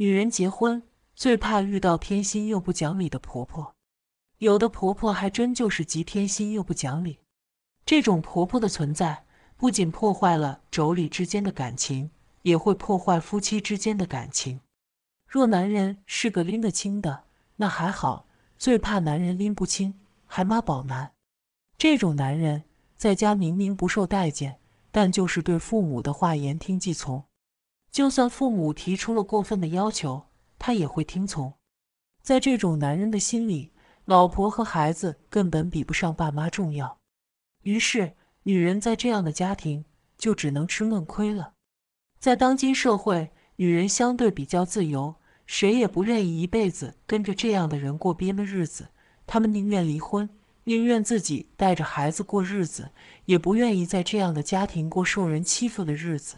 女人结婚最怕遇到偏心又不讲理的婆婆，有的婆婆还真就是极偏心又不讲理。这种婆婆的存在，不仅破坏了妯娌之间的感情，也会破坏夫妻之间的感情。若男人是个拎得清的，那还好；最怕男人拎不清，还妈宝男。这种男人在家明明不受待见，但就是对父母的话言听计从。就算父母提出了过分的要求，他也会听从。在这种男人的心里，老婆和孩子根本比不上爸妈重要。于是，女人在这样的家庭就只能吃闷亏了。在当今社会，女人相对比较自由，谁也不愿意一辈子跟着这样的人过憋闷日子。他们宁愿离婚，宁愿自己带着孩子过日子，也不愿意在这样的家庭过受人欺负的日子。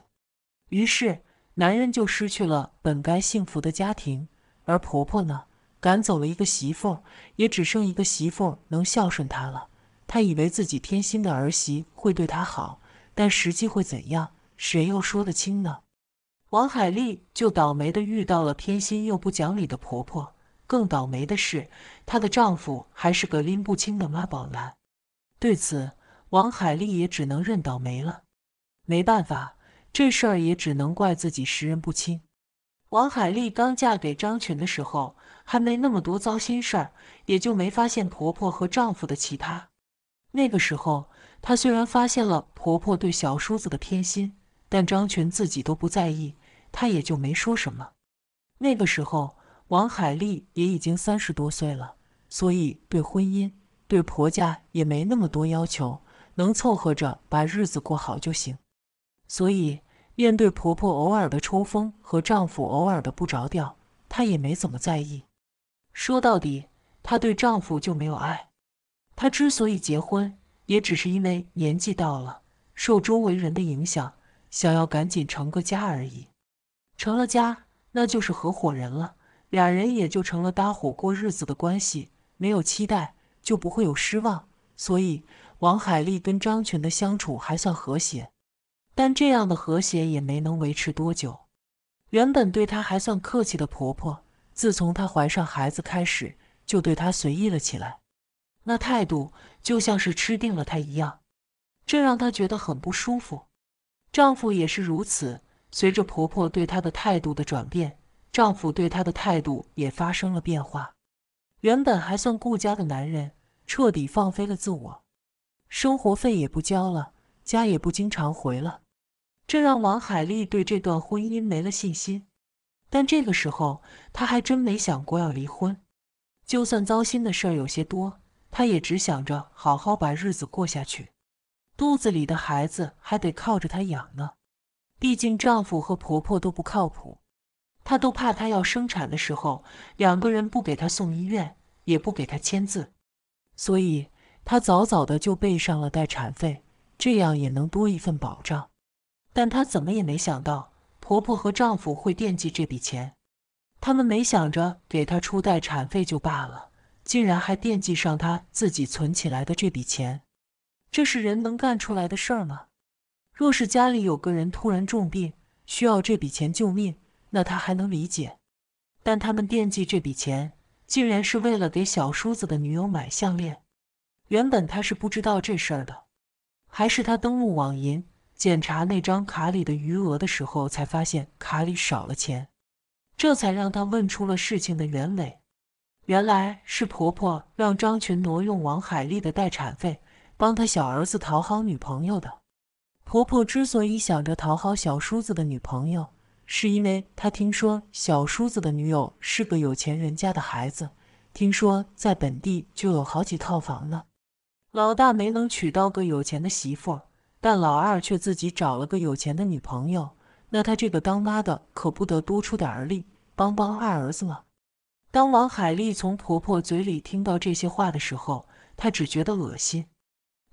于是。男人就失去了本该幸福的家庭，而婆婆呢，赶走了一个媳妇，也只剩一个媳妇能孝顺她了。她以为自己偏心的儿媳会对她好，但实际会怎样，谁又说得清呢？王海丽就倒霉的遇到了偏心又不讲理的婆婆，更倒霉的是，她的丈夫还是个拎不清的妈宝男。对此，王海丽也只能认倒霉了，没办法。这事儿也只能怪自己识人不清。王海丽刚嫁给张群的时候，还没那么多糟心事儿，也就没发现婆婆和丈夫的其他。那个时候，她虽然发现了婆婆对小叔子的偏心，但张群自己都不在意，她也就没说什么。那个时候，王海丽也已经三十多岁了，所以对婚姻、对婆家也没那么多要求，能凑合着把日子过好就行。所以，面对婆婆偶尔的抽风和丈夫偶尔的不着调，她也没怎么在意。说到底，她对丈夫就没有爱。她之所以结婚，也只是因为年纪到了，受周围人的影响，想要赶紧成个家而已。成了家，那就是合伙人了，俩人也就成了搭伙过日子的关系。没有期待，就不会有失望。所以，王海丽跟张群的相处还算和谐。但这样的和谐也没能维持多久。原本对她还算客气的婆婆，自从她怀上孩子开始，就对她随意了起来。那态度就像是吃定了她一样，这让她觉得很不舒服。丈夫也是如此。随着婆婆对她的态度的转变，丈夫对她的态度也发生了变化。原本还算顾家的男人，彻底放飞了自我，生活费也不交了，家也不经常回了。这让王海丽对这段婚姻没了信心，但这个时候她还真没想过要离婚。就算糟心的事儿有些多，她也只想着好好把日子过下去。肚子里的孩子还得靠着她养呢，毕竟丈夫和婆婆都不靠谱，她都怕她要生产的时候，两个人不给她送医院，也不给她签字，所以她早早的就备上了待产费，这样也能多一份保障。但她怎么也没想到，婆婆和丈夫会惦记这笔钱。他们没想着给她出待产费就罢了，竟然还惦记上她自己存起来的这笔钱，这是人能干出来的事儿吗？若是家里有个人突然重病，需要这笔钱救命，那她还能理解。但他们惦记这笔钱，竟然是为了给小叔子的女友买项链。原本他是不知道这事儿的，还是他登录网银？检查那张卡里的余额的时候，才发现卡里少了钱，这才让他问出了事情的原委。原来是婆婆让张群挪用王海丽的待产费，帮他小儿子讨好女朋友的。婆婆之所以想着讨好小叔子的女朋友，是因为她听说小叔子的女友是个有钱人家的孩子，听说在本地就有好几套房了。老大没能娶到个有钱的媳妇。但老二却自己找了个有钱的女朋友，那他这个当妈的可不得多出点儿力帮帮二儿子吗？当王海丽从婆婆嘴里听到这些话的时候，她只觉得恶心。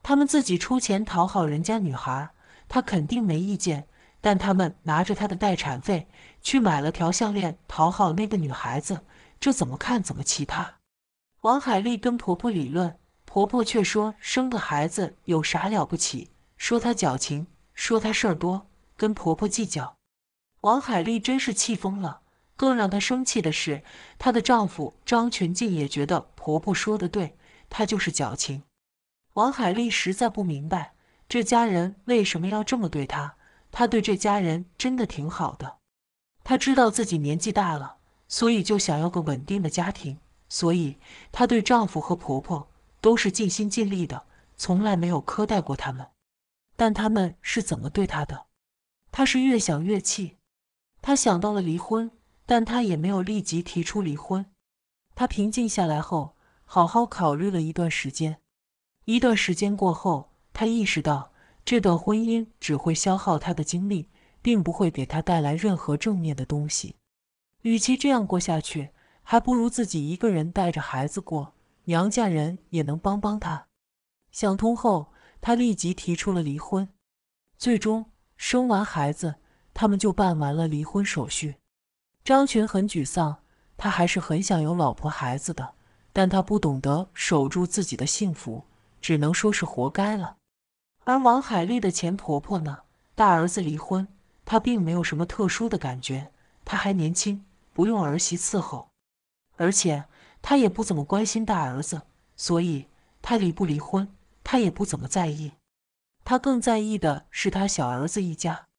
他们自己出钱讨好人家女孩，她肯定没意见，但他们拿着她的待产费去买了条项链讨好那个女孩子，这怎么看怎么奇葩。王海丽跟婆婆理论，婆婆却说：“生个孩子有啥了不起？”说她矫情，说她事儿多，跟婆婆计较。王海丽真是气疯了。更让她生气的是，她的丈夫张全进也觉得婆婆说的对，她就是矫情。王海丽实在不明白，这家人为什么要这么对她？她对这家人真的挺好的。她知道自己年纪大了，所以就想要个稳定的家庭，所以她对丈夫和婆婆都是尽心尽力的，从来没有苛待过他们。但他们是怎么对他的？他是越想越气，他想到了离婚，但他也没有立即提出离婚。他平静下来后，好好考虑了一段时间。一段时间过后，他意识到这段婚姻只会消耗他的精力，并不会给他带来任何正面的东西。与其这样过下去，还不如自己一个人带着孩子过，娘家人也能帮帮他。想通后。他立即提出了离婚，最终生完孩子，他们就办完了离婚手续。张群很沮丧，他还是很想有老婆孩子的，但他不懂得守住自己的幸福，只能说是活该了。而王海丽的前婆婆呢？大儿子离婚，她并没有什么特殊的感觉。她还年轻，不用儿媳伺候，而且她也不怎么关心大儿子，所以她离不离婚？他也不怎么在意，他更在意的是他小儿子一家。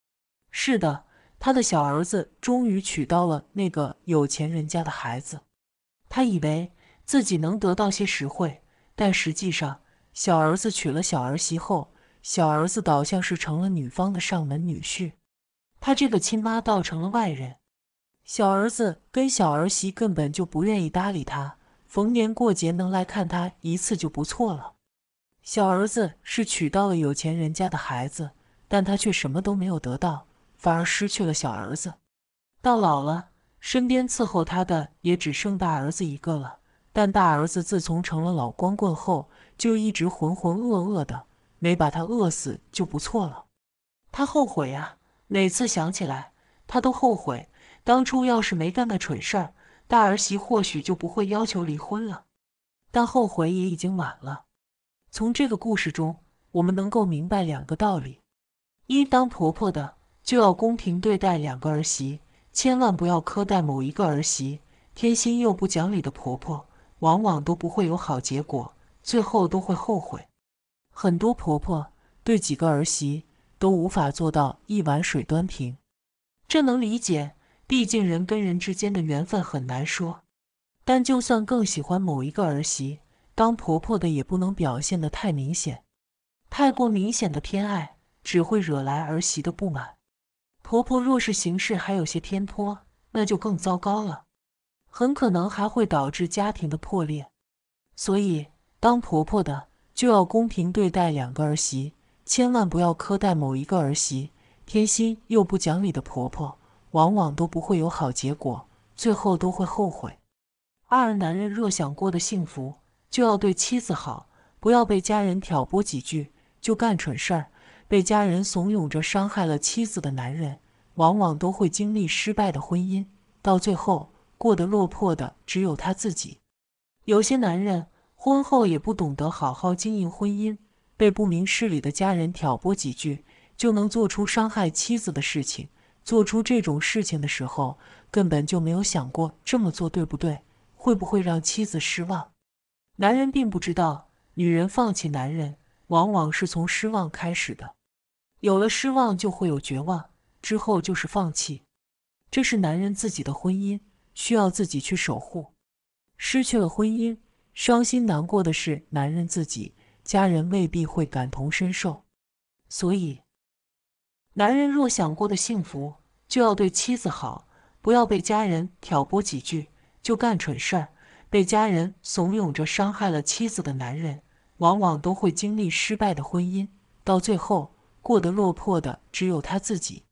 是的，他的小儿子终于娶到了那个有钱人家的孩子。他以为自己能得到些实惠，但实际上，小儿子娶了小儿媳后，小儿子倒像是成了女方的上门女婿，他这个亲妈倒成了外人。小儿子跟小儿媳根本就不愿意搭理他，逢年过节能来看他一次就不错了。小儿子是娶到了有钱人家的孩子，但他却什么都没有得到，反而失去了小儿子。到老了，身边伺候他的也只剩大儿子一个了。但大儿子自从成了老光棍后，就一直浑浑噩噩的，没把他饿死就不错了。他后悔呀，每次想起来，他都后悔当初要是没干那蠢事儿，大儿媳或许就不会要求离婚了。但后悔也已经晚了。从这个故事中，我们能够明白两个道理：一，当婆婆的就要公平对待两个儿媳，千万不要苛待某一个儿媳。偏心又不讲理的婆婆，往往都不会有好结果，最后都会后悔。很多婆婆对几个儿媳都无法做到一碗水端平，这能理解，毕竟人跟人之间的缘分很难说。但就算更喜欢某一个儿媳，当婆婆的也不能表现得太明显，太过明显的偏爱只会惹来儿媳的不满。婆婆若是行事还有些偏颇，那就更糟糕了，很可能还会导致家庭的破裂。所以，当婆婆的就要公平对待两个儿媳，千万不要苛待某一个儿媳。偏心又不讲理的婆婆，往往都不会有好结果，最后都会后悔。二，男人若想过得幸福。就要对妻子好，不要被家人挑拨几句就干蠢事儿。被家人怂恿着伤害了妻子的男人，往往都会经历失败的婚姻，到最后过得落魄的只有他自己。有些男人婚后也不懂得好好经营婚姻，被不明事理的家人挑拨几句，就能做出伤害妻子的事情。做出这种事情的时候，根本就没有想过这么做对不对，会不会让妻子失望。男人并不知道，女人放弃男人，往往是从失望开始的。有了失望，就会有绝望，之后就是放弃。这是男人自己的婚姻，需要自己去守护。失去了婚姻，伤心难过的是男人自己，家人未必会感同身受。所以，男人若想过得幸福，就要对妻子好，不要被家人挑拨几句就干蠢事儿。被家人怂恿着伤害了妻子的男人，往往都会经历失败的婚姻，到最后过得落魄的只有他自己。